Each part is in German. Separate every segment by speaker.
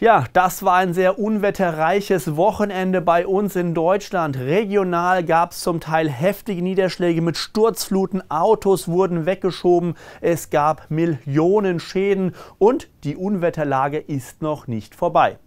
Speaker 1: Ja, das war ein sehr unwetterreiches Wochenende bei uns in Deutschland. Regional gab es zum Teil heftige Niederschläge mit Sturzfluten, Autos wurden weggeschoben, es gab Millionen Schäden und die Unwetterlage ist noch nicht vorbei.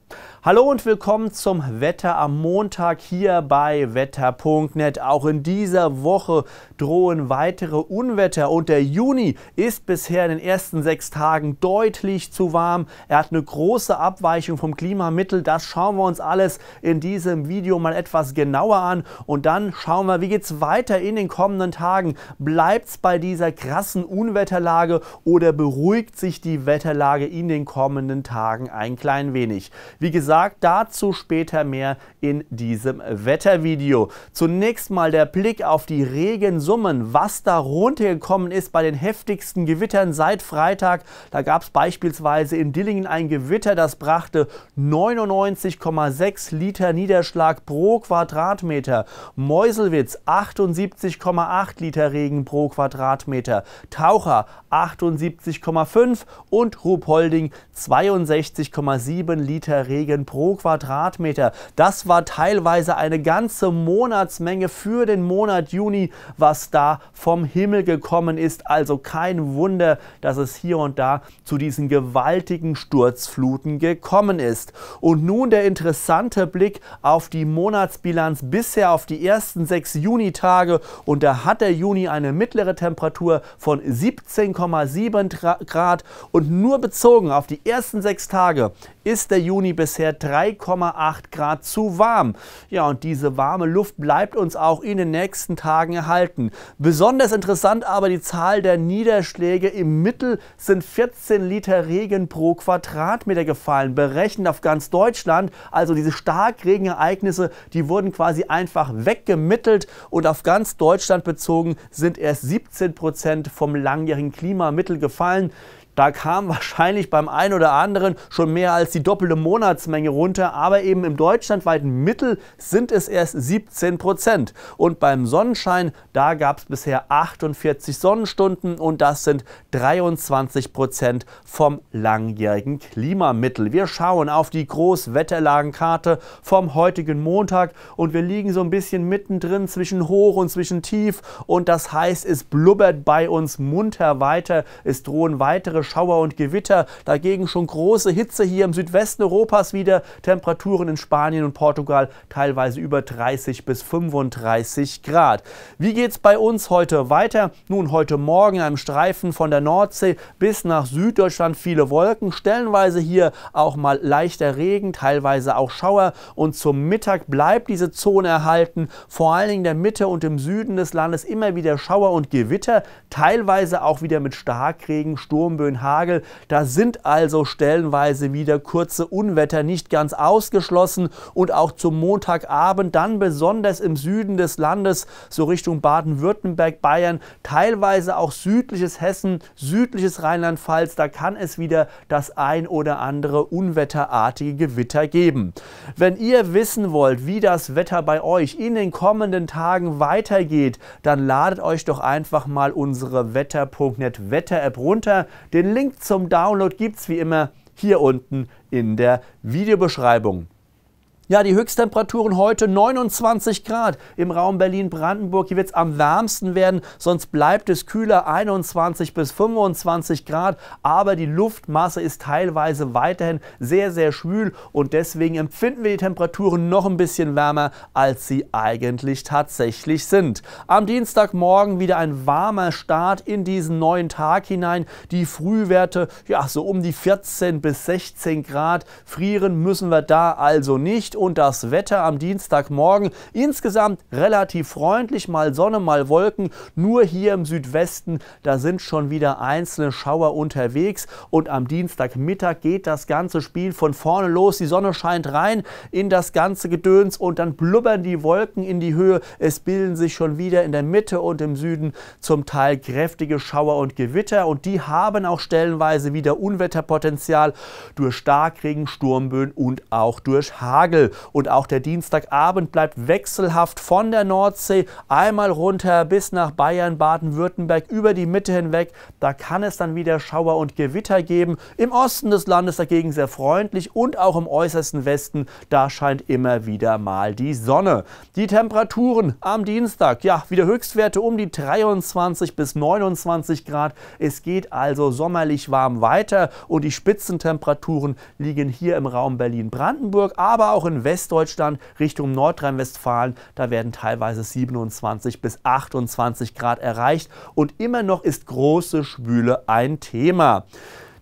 Speaker 1: Hallo und willkommen zum Wetter am Montag hier bei wetter.net. Auch in dieser Woche drohen weitere Unwetter und der Juni ist bisher in den ersten sechs Tagen deutlich zu warm. Er hat eine große Abweichung vom Klimamittel. Das schauen wir uns alles in diesem Video mal etwas genauer an und dann schauen wir, wie geht es weiter in den kommenden Tagen. Bleibt es bei dieser krassen Unwetterlage oder beruhigt sich die Wetterlage in in den kommenden Tagen ein klein wenig. Wie gesagt, dazu später mehr in diesem Wettervideo. Zunächst mal der Blick auf die Regensummen, was da runtergekommen ist bei den heftigsten Gewittern seit Freitag. Da gab es beispielsweise in Dillingen ein Gewitter, das brachte 99,6 Liter Niederschlag pro Quadratmeter. Meuselwitz 78,8 Liter Regen pro Quadratmeter. Taucher 78,5 und Ruhpold Holding 62,7 Liter Regen pro Quadratmeter. Das war teilweise eine ganze Monatsmenge für den Monat Juni, was da vom Himmel gekommen ist. Also kein Wunder, dass es hier und da zu diesen gewaltigen Sturzfluten gekommen ist. Und nun der interessante Blick auf die Monatsbilanz bisher auf die ersten sechs Junitage. Und da hat der Juni eine mittlere Temperatur von 17,7 Grad und nur bezogen Bezogen auf die ersten sechs Tage ist der Juni bisher 3,8 Grad zu warm. Ja, und diese warme Luft bleibt uns auch in den nächsten Tagen erhalten. Besonders interessant aber die Zahl der Niederschläge. Im Mittel sind 14 Liter Regen pro Quadratmeter gefallen, berechnet auf ganz Deutschland. Also diese Starkregenereignisse, die wurden quasi einfach weggemittelt und auf ganz Deutschland bezogen sind erst 17 Prozent vom langjährigen Klimamittel gefallen. Da kam wahrscheinlich beim einen oder anderen schon mehr als die doppelte Monatsmenge runter, aber eben im deutschlandweiten Mittel sind es erst 17 Prozent. Und beim Sonnenschein, da gab es bisher 48 Sonnenstunden und das sind 23 Prozent vom langjährigen Klimamittel. Wir schauen auf die Großwetterlagenkarte vom heutigen Montag und wir liegen so ein bisschen mittendrin zwischen hoch und zwischen tief und das heißt, es blubbert bei uns munter weiter. Es drohen weitere Schauer und Gewitter. Dagegen schon große Hitze hier im Südwesten Europas wieder. Temperaturen in Spanien und Portugal teilweise über 30 bis 35 Grad. Wie geht es bei uns heute weiter? Nun, heute Morgen einem Streifen von der Nordsee bis nach Süddeutschland viele Wolken. Stellenweise hier auch mal leichter Regen, teilweise auch Schauer. Und zum Mittag bleibt diese Zone erhalten. Vor allen Dingen in der Mitte und im Süden des Landes immer wieder Schauer und Gewitter. Teilweise auch wieder mit Starkregen, Sturmböen schön Hagel. Da sind also stellenweise wieder kurze Unwetter nicht ganz ausgeschlossen und auch zum Montagabend dann besonders im Süden des Landes, so Richtung Baden-Württemberg, Bayern, teilweise auch südliches Hessen, südliches Rheinland-Pfalz, da kann es wieder das ein oder andere unwetterartige Gewitter geben. Wenn ihr wissen wollt, wie das Wetter bei euch in den kommenden Tagen weitergeht, dann ladet euch doch einfach mal unsere wetter.net Wetter-App runter. Den den Link zum Download gibt es wie immer hier unten in der Videobeschreibung. Ja, die Höchsttemperaturen heute 29 Grad im Raum Berlin-Brandenburg. Hier wird es am wärmsten werden, sonst bleibt es kühler, 21 bis 25 Grad. Aber die Luftmasse ist teilweise weiterhin sehr, sehr schwül und deswegen empfinden wir die Temperaturen noch ein bisschen wärmer, als sie eigentlich tatsächlich sind. Am Dienstagmorgen wieder ein warmer Start in diesen neuen Tag hinein. Die Frühwerte, ja, so um die 14 bis 16 Grad. Frieren müssen wir da also nicht und das Wetter am Dienstagmorgen insgesamt relativ freundlich, mal Sonne, mal Wolken. Nur hier im Südwesten, da sind schon wieder einzelne Schauer unterwegs und am Dienstagmittag geht das ganze Spiel von vorne los. Die Sonne scheint rein in das ganze Gedöns und dann blubbern die Wolken in die Höhe. Es bilden sich schon wieder in der Mitte und im Süden zum Teil kräftige Schauer und Gewitter und die haben auch stellenweise wieder Unwetterpotenzial durch Starkregen, Sturmböen und auch durch Hagel. Und auch der Dienstagabend bleibt wechselhaft von der Nordsee einmal runter bis nach Bayern, Baden-Württemberg, über die Mitte hinweg. Da kann es dann wieder Schauer und Gewitter geben. Im Osten des Landes dagegen sehr freundlich und auch im äußersten Westen, da scheint immer wieder mal die Sonne. Die Temperaturen am Dienstag, ja, wieder Höchstwerte um die 23 bis 29 Grad. Es geht also sommerlich warm weiter und die Spitzentemperaturen liegen hier im Raum Berlin-Brandenburg, aber auch in von Westdeutschland Richtung Nordrhein-Westfalen, da werden teilweise 27 bis 28 Grad erreicht und immer noch ist große Schwüle ein Thema.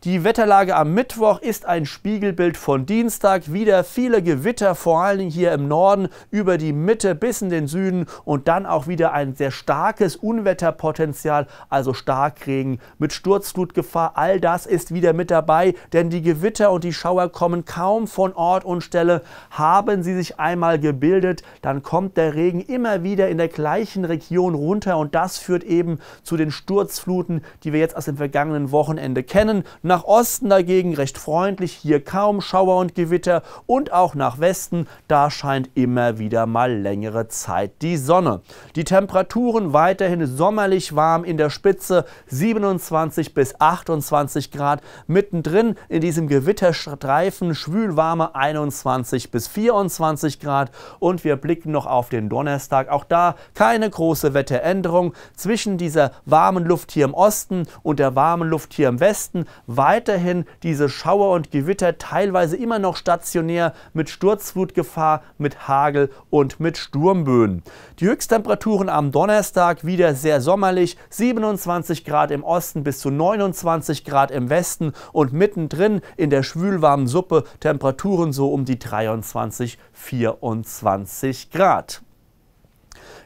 Speaker 1: Die Wetterlage am Mittwoch ist ein Spiegelbild von Dienstag. Wieder viele Gewitter, vor allen Dingen hier im Norden, über die Mitte bis in den Süden und dann auch wieder ein sehr starkes Unwetterpotenzial, also Starkregen mit Sturzflutgefahr. All das ist wieder mit dabei, denn die Gewitter und die Schauer kommen kaum von Ort und Stelle. Haben sie sich einmal gebildet, dann kommt der Regen immer wieder in der gleichen Region runter und das führt eben zu den Sturzfluten, die wir jetzt aus dem vergangenen Wochenende kennen nach Osten dagegen recht freundlich, hier kaum Schauer und Gewitter und auch nach Westen, da scheint immer wieder mal längere Zeit die Sonne. Die Temperaturen weiterhin sommerlich warm in der Spitze 27 bis 28 Grad, mittendrin in diesem Gewitterstreifen schwülwarme 21 bis 24 Grad und wir blicken noch auf den Donnerstag, auch da keine große Wetteränderung zwischen dieser warmen Luft hier im Osten und der warmen Luft hier im Westen War weiterhin diese Schauer und Gewitter, teilweise immer noch stationär mit Sturzflutgefahr, mit Hagel und mit Sturmböen. Die Höchsttemperaturen am Donnerstag wieder sehr sommerlich, 27 Grad im Osten bis zu 29 Grad im Westen und mittendrin in der schwülwarmen Suppe Temperaturen so um die 23, 24 Grad.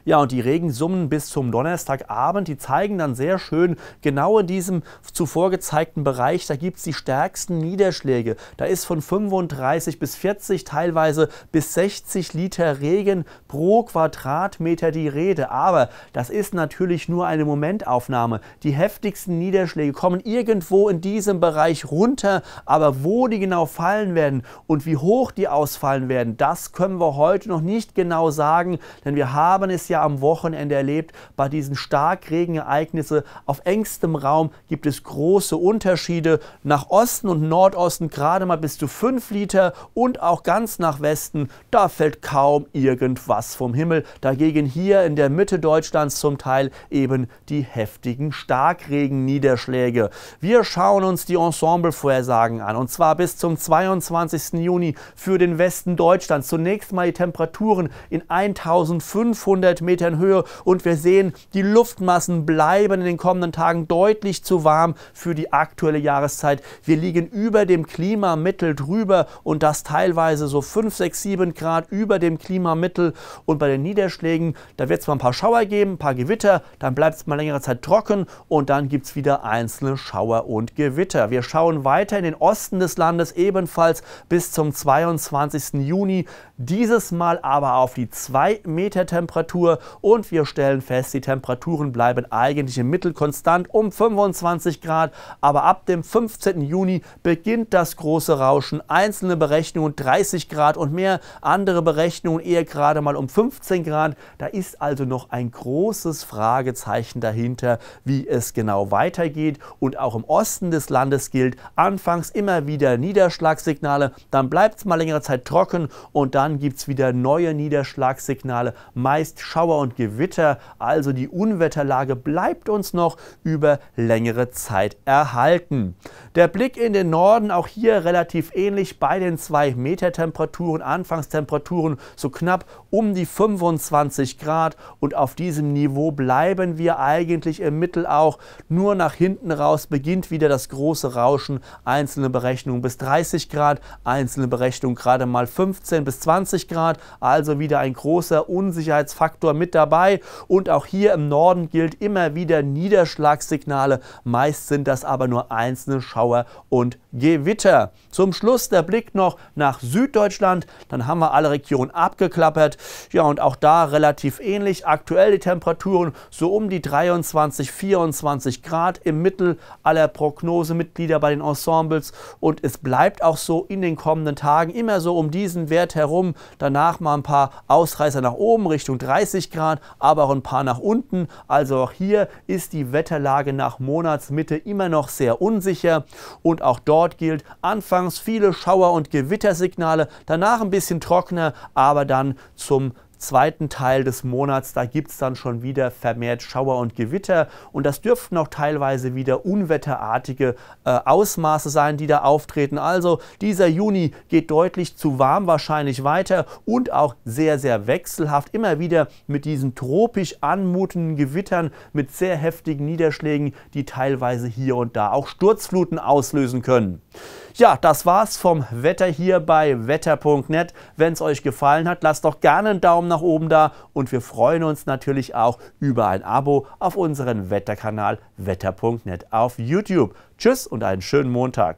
Speaker 1: Ja, und die Regensummen bis zum Donnerstagabend, die zeigen dann sehr schön genau in diesem zuvor gezeigten Bereich, da gibt es die stärksten Niederschläge. Da ist von 35 bis 40, teilweise bis 60 Liter Regen pro Quadratmeter die Rede. Aber das ist natürlich nur eine Momentaufnahme. Die heftigsten Niederschläge kommen irgendwo in diesem Bereich runter, aber wo die genau fallen werden und wie hoch die ausfallen werden, das können wir heute noch nicht genau sagen, denn wir haben es ja ja am Wochenende erlebt, bei diesen Starkregenereignissen auf engstem Raum gibt es große Unterschiede. Nach Osten und Nordosten gerade mal bis zu 5 Liter und auch ganz nach Westen, da fällt kaum irgendwas vom Himmel. Dagegen hier in der Mitte Deutschlands zum Teil eben die heftigen Starkregenniederschläge. Wir schauen uns die Ensemblevorhersagen an und zwar bis zum 22. Juni für den Westen Deutschlands. Zunächst mal die Temperaturen in 1500 Metern Höhe und wir sehen, die Luftmassen bleiben in den kommenden Tagen deutlich zu warm für die aktuelle Jahreszeit. Wir liegen über dem Klimamittel drüber und das teilweise so 5, 6, 7 Grad über dem Klimamittel. Und bei den Niederschlägen, da wird es mal ein paar Schauer geben, ein paar Gewitter, dann bleibt es mal längere Zeit trocken und dann gibt es wieder einzelne Schauer und Gewitter. Wir schauen weiter in den Osten des Landes, ebenfalls bis zum 22. Juni. Dieses Mal aber auf die 2 Meter Temperatur und wir stellen fest, die Temperaturen bleiben eigentlich im Mittel konstant um 25 Grad, aber ab dem 15. Juni beginnt das große Rauschen. Einzelne Berechnungen 30 Grad und mehr, andere Berechnungen eher gerade mal um 15 Grad. Da ist also noch ein großes Fragezeichen dahinter, wie es genau weitergeht und auch im Osten des Landes gilt anfangs immer wieder Niederschlagssignale, dann bleibt es mal längere Zeit trocken und dann gibt es wieder neue Niederschlagssignale, meist Schauer und Gewitter, also die Unwetterlage bleibt uns noch über längere Zeit erhalten. Der Blick in den Norden, auch hier relativ ähnlich bei den 2 Meter Temperaturen, Anfangstemperaturen so knapp um die 25 Grad und auf diesem Niveau bleiben wir eigentlich im Mittel auch. Nur nach hinten raus beginnt wieder das große Rauschen, einzelne Berechnungen bis 30 Grad, einzelne Berechnungen gerade mal 15 bis 20 Grad, also wieder ein großer Unsicherheitsfaktor Faktor mit dabei. Und auch hier im Norden gilt immer wieder Niederschlagssignale. Meist sind das aber nur einzelne Schauer und Gewitter. Zum Schluss der Blick noch nach Süddeutschland. Dann haben wir alle Regionen abgeklappert. Ja, und auch da relativ ähnlich. Aktuell die Temperaturen so um die 23, 24 Grad im Mittel aller Prognosemitglieder bei den Ensembles. Und es bleibt auch so in den kommenden Tagen immer so um diesen Wert herum. Danach mal ein paar Ausreißer nach oben Richtung 30 60 Grad, aber auch ein paar nach unten. Also auch hier ist die Wetterlage nach Monatsmitte immer noch sehr unsicher. Und auch dort gilt anfangs viele Schauer- und Gewittersignale, danach ein bisschen trockener, aber dann zum zweiten Teil des Monats, da gibt es dann schon wieder vermehrt Schauer und Gewitter und das dürften auch teilweise wieder unwetterartige äh, Ausmaße sein, die da auftreten. Also dieser Juni geht deutlich zu warm wahrscheinlich weiter und auch sehr, sehr wechselhaft. Immer wieder mit diesen tropisch anmutenden Gewittern, mit sehr heftigen Niederschlägen, die teilweise hier und da auch Sturzfluten auslösen können. Ja, das war's vom Wetter hier bei wetter.net. Wenn es euch gefallen hat, lasst doch gerne einen Daumen Daumen nach oben da und wir freuen uns natürlich auch über ein Abo auf unseren Wetterkanal wetter.net auf YouTube. Tschüss und einen schönen Montag.